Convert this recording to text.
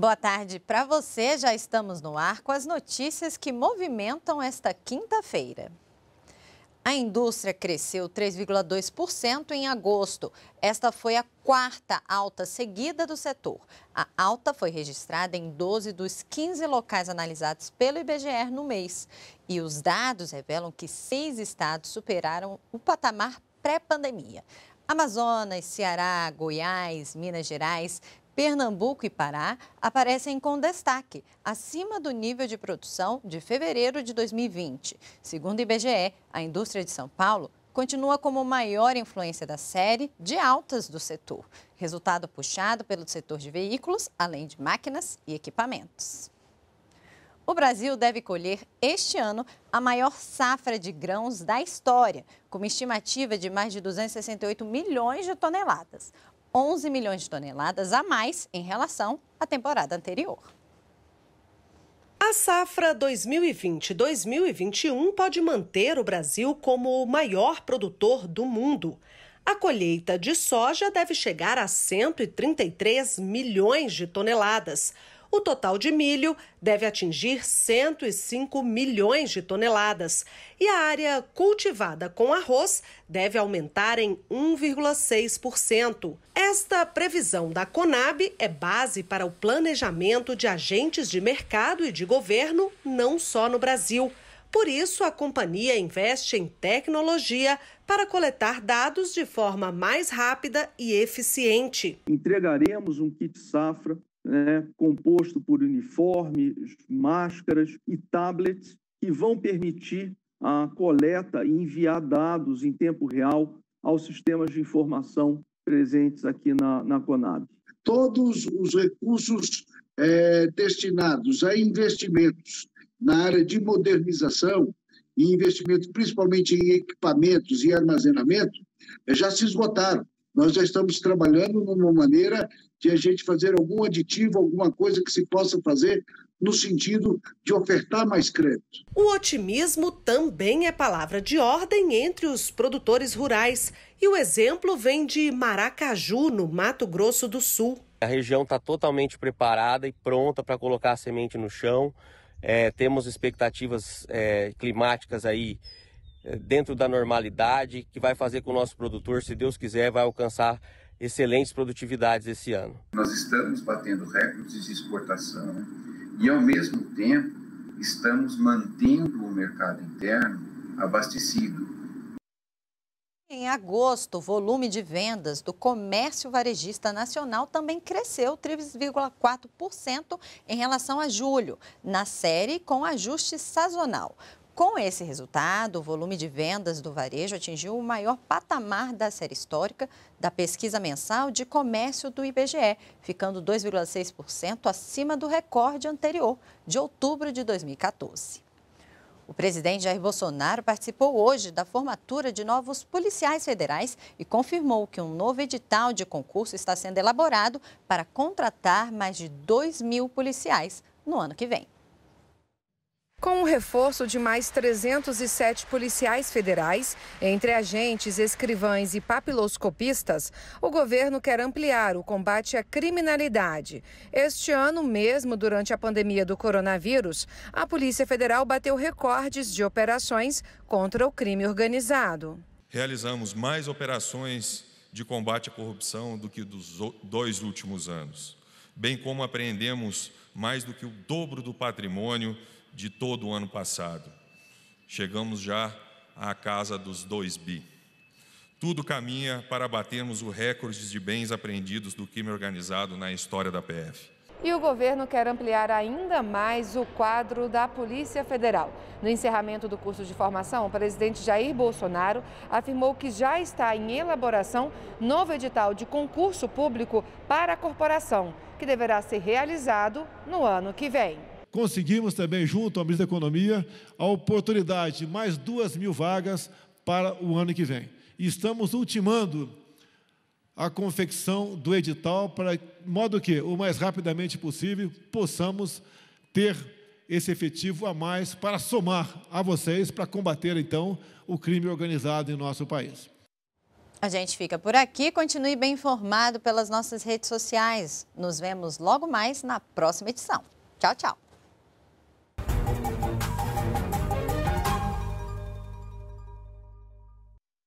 Boa tarde para você. Já estamos no ar com as notícias que movimentam esta quinta-feira. A indústria cresceu 3,2% em agosto. Esta foi a quarta alta seguida do setor. A alta foi registrada em 12 dos 15 locais analisados pelo IBGE no mês. E os dados revelam que seis estados superaram o patamar pré-pandemia. Amazonas, Ceará, Goiás, Minas Gerais, Pernambuco e Pará aparecem com destaque, acima do nível de produção de fevereiro de 2020. Segundo o IBGE, a indústria de São Paulo continua como maior influência da série de altas do setor, resultado puxado pelo setor de veículos, além de máquinas e equipamentos. O Brasil deve colher este ano a maior safra de grãos da história, com uma estimativa de mais de 268 milhões de toneladas. 11 milhões de toneladas a mais em relação à temporada anterior. A safra 2020-2021 pode manter o Brasil como o maior produtor do mundo. A colheita de soja deve chegar a 133 milhões de toneladas, o total de milho deve atingir 105 milhões de toneladas e a área cultivada com arroz deve aumentar em 1,6%. Esta previsão da Conab é base para o planejamento de agentes de mercado e de governo, não só no Brasil. Por isso, a companhia investe em tecnologia para coletar dados de forma mais rápida e eficiente. Entregaremos um kit safra né, composto por uniformes, máscaras e tablets que vão permitir a coleta e enviar dados em tempo real aos sistemas de informação presentes aqui na, na Conab. Todos os recursos é, destinados a investimentos na área de modernização e investimentos, principalmente em equipamentos e armazenamento já se esgotaram. Nós já estamos trabalhando numa maneira de a gente fazer algum aditivo, alguma coisa que se possa fazer no sentido de ofertar mais crédito. O otimismo também é palavra de ordem entre os produtores rurais e o exemplo vem de Maracaju, no Mato Grosso do Sul. A região está totalmente preparada e pronta para colocar a semente no chão. É, temos expectativas é, climáticas aí eh, dentro da normalidade, que vai fazer com o nosso produtor, se Deus quiser, vai alcançar excelentes produtividades esse ano. Nós estamos batendo recordes de exportação e, ao mesmo tempo, estamos mantendo o mercado interno abastecido. Em agosto, o volume de vendas do comércio varejista nacional também cresceu 3,4% em relação a julho, na série com ajuste sazonal. Com esse resultado, o volume de vendas do varejo atingiu o maior patamar da série histórica da pesquisa mensal de comércio do IBGE, ficando 2,6% acima do recorde anterior, de outubro de 2014. O presidente Jair Bolsonaro participou hoje da formatura de novos policiais federais e confirmou que um novo edital de concurso está sendo elaborado para contratar mais de 2 mil policiais no ano que vem. Com o reforço de mais 307 policiais federais, entre agentes, escrivães e papiloscopistas, o governo quer ampliar o combate à criminalidade. Este ano, mesmo durante a pandemia do coronavírus, a Polícia Federal bateu recordes de operações contra o crime organizado. Realizamos mais operações de combate à corrupção do que dos dois últimos anos, bem como apreendemos mais do que o dobro do patrimônio de todo o ano passado. Chegamos já à casa dos 2 bi. Tudo caminha para batermos o recorde de bens apreendidos do crime organizado na história da PF. E o governo quer ampliar ainda mais o quadro da Polícia Federal. No encerramento do curso de formação, o presidente Jair Bolsonaro afirmou que já está em elaboração novo edital de concurso público para a corporação, que deverá ser realizado no ano que vem conseguimos também, junto ao ministro da Economia, a oportunidade de mais duas mil vagas para o ano que vem. E estamos ultimando a confecção do edital para modo que, o mais rapidamente possível, possamos ter esse efetivo a mais para somar a vocês para combater então o crime organizado em nosso país. A gente fica por aqui, continue bem informado pelas nossas redes sociais. Nos vemos logo mais na próxima edição. Tchau, tchau.